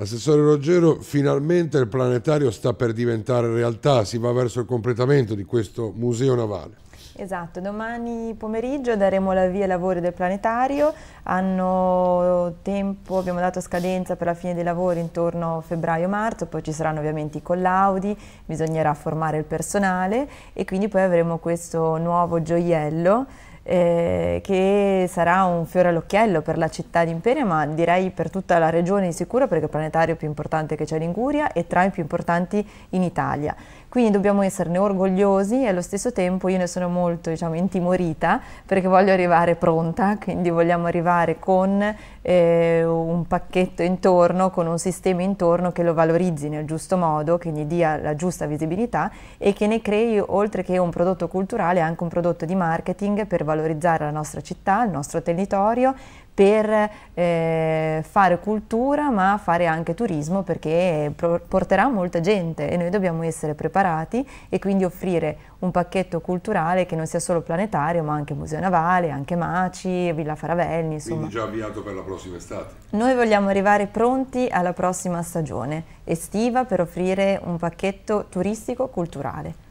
Assessore Roggero, finalmente il planetario sta per diventare realtà, si va verso il completamento di questo museo navale. Esatto, domani pomeriggio daremo la via ai lavori del planetario, hanno tempo, abbiamo dato scadenza per la fine dei lavori intorno a febbraio-marzo, poi ci saranno ovviamente i collaudi, bisognerà formare il personale e quindi poi avremo questo nuovo gioiello eh, che sarà un fiore all'occhiello per la città di Imperia, ma direi per tutta la regione di sicuro perché è il planetario più importante che c'è in Liguria e tra i più importanti in Italia. Quindi dobbiamo esserne orgogliosi e allo stesso tempo io ne sono molto diciamo, intimorita perché voglio arrivare pronta, quindi vogliamo arrivare con eh, un pacchetto intorno, con un sistema intorno che lo valorizzi nel giusto modo, che gli dia la giusta visibilità e che ne crei oltre che un prodotto culturale anche un prodotto di marketing per valorizzare la nostra città, il nostro territorio, per eh, fare cultura ma fare anche turismo perché porterà molta gente e noi dobbiamo essere preparati e quindi offrire un pacchetto culturale che non sia solo planetario ma anche museo navale, anche Maci, Villa Faravelli insomma. Quindi già avviato per la prossima estate. Noi vogliamo arrivare pronti alla prossima stagione estiva per offrire un pacchetto turistico culturale.